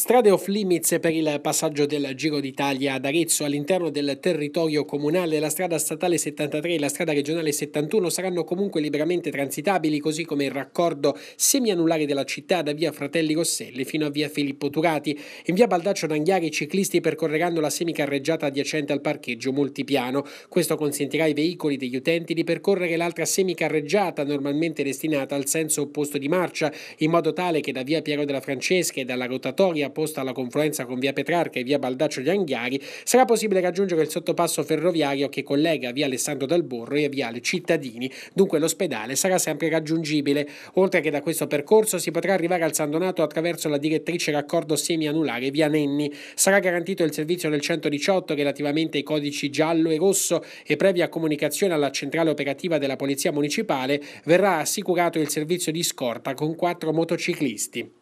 Strade off limits per il passaggio del Giro d'Italia ad Arezzo all'interno del territorio comunale, la strada statale 73 e la strada regionale 71 saranno comunque liberamente transitabili, così come il raccordo semianulare della città da via Fratelli Rosselli fino a via Filippo Turati. In via Baldaccio d'Anghiari i ciclisti percorreranno la semicarreggiata adiacente al parcheggio multipiano. Questo consentirà ai veicoli degli utenti di percorrere l'altra semicarreggiata normalmente destinata al senso opposto di marcia, in modo tale che da via Piero della Francesca e dalla rotatoria ferrovia posta alla confluenza con via Petrarca e via Baldaccio Gianghiari, sarà possibile raggiungere il sottopasso ferroviario che collega via Alessandro Dal Borro e via Le Cittadini, dunque l'ospedale sarà sempre raggiungibile. Oltre che da questo percorso si potrà arrivare al San Donato attraverso la direttrice raccordo semianulare via Nenni. Sarà garantito il servizio del 118 relativamente ai codici giallo e rosso e previa comunicazione alla centrale operativa della Polizia Municipale verrà assicurato il servizio di scorta con quattro motociclisti.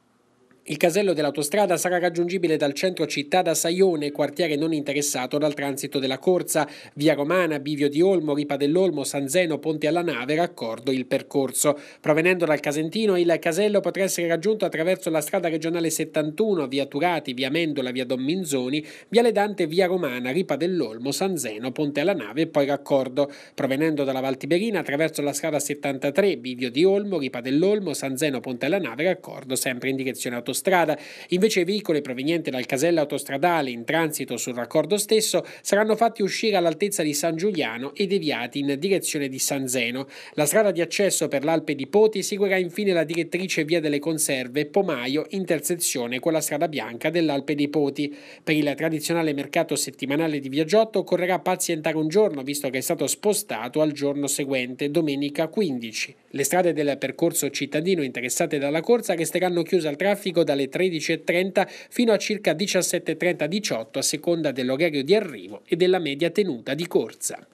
Il casello dell'autostrada sarà raggiungibile dal centro città da Saione, quartiere non interessato dal transito della corsa, via Romana, Bivio di Olmo, Ripa dell'Olmo, San Zeno, Ponte alla Nave, raccordo il percorso. Provenendo dal Casentino, il casello potrà essere raggiunto attraverso la strada regionale 71, via Turati, via Mendola, via Don Minzoni, viale Dante, via Romana, Ripa dell'Olmo, San Zeno, Ponte alla Nave e poi raccordo. Provenendo dalla Valtiberina, attraverso la strada 73, Bivio di Olmo, Ripa dell'Olmo, San Zeno, Ponte alla Nave, raccordo sempre in direzione autostrada autostrada, invece i veicoli provenienti dal casello autostradale in transito sul raccordo stesso saranno fatti uscire all'altezza di San Giuliano e deviati in direzione di San Zeno. La strada di accesso per l'Alpe di Poti seguirà infine la direttrice via delle Conserve Pomaio intersezione con la strada bianca dell'Alpe di Poti. Per il tradizionale mercato settimanale di Viaggiotto occorrerà pazientare un giorno visto che è stato spostato al giorno seguente, domenica 15. Le strade del percorso cittadino interessate dalla corsa resteranno chiuse al traffico dalle 13.30 fino a circa 17.30-18 a seconda dell'orario di arrivo e della media tenuta di corsa.